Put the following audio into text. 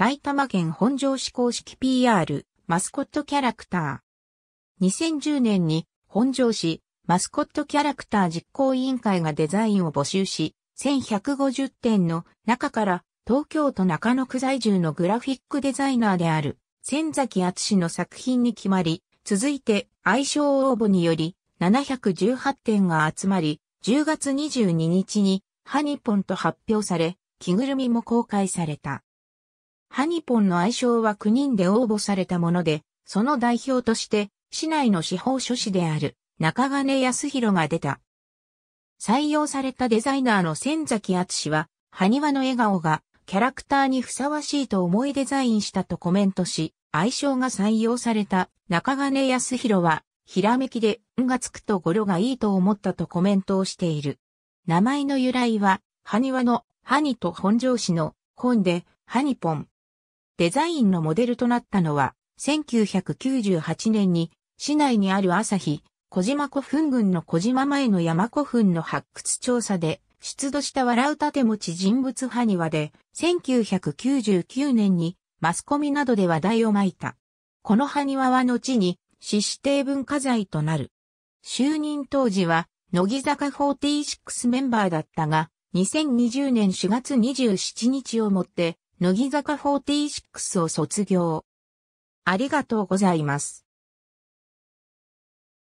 埼玉県本庄市公式 PR、マスコットキャラクター。2010年に本庄市マスコットキャラクター実行委員会がデザインを募集し、1150点の中から東京都中野区在住のグラフィックデザイナーである千崎厚の作品に決まり、続いて愛称応募により718点が集まり、10月22日にハニポンと発表され、着ぐるみも公開された。ハニポンの愛称は9人で応募されたもので、その代表として、市内の司法書士である中金康弘が出た。採用されたデザイナーの千崎敦は、ハニワの笑顔がキャラクターにふさわしいと思いデザインしたとコメントし、愛称が採用された中金康弘は、ひらめきで、んがつくと語呂がいいと思ったとコメントをしている。名前の由来は、ハニワの、ハニと本庄市の、本で、ハニポン、デザインのモデルとなったのは、1998年に市内にある朝日、小島古墳群の小島前の山古墳の発掘調査で出土した笑う盾持ち人物埴輪で、1999年にマスコミなどで話題を巻いた。この埴輪は後に、市指定文化財となる。就任当時は、乃木坂46メンバーだったが、2020年4月27日をもって、乃木坂46を卒業。ありがとうございます。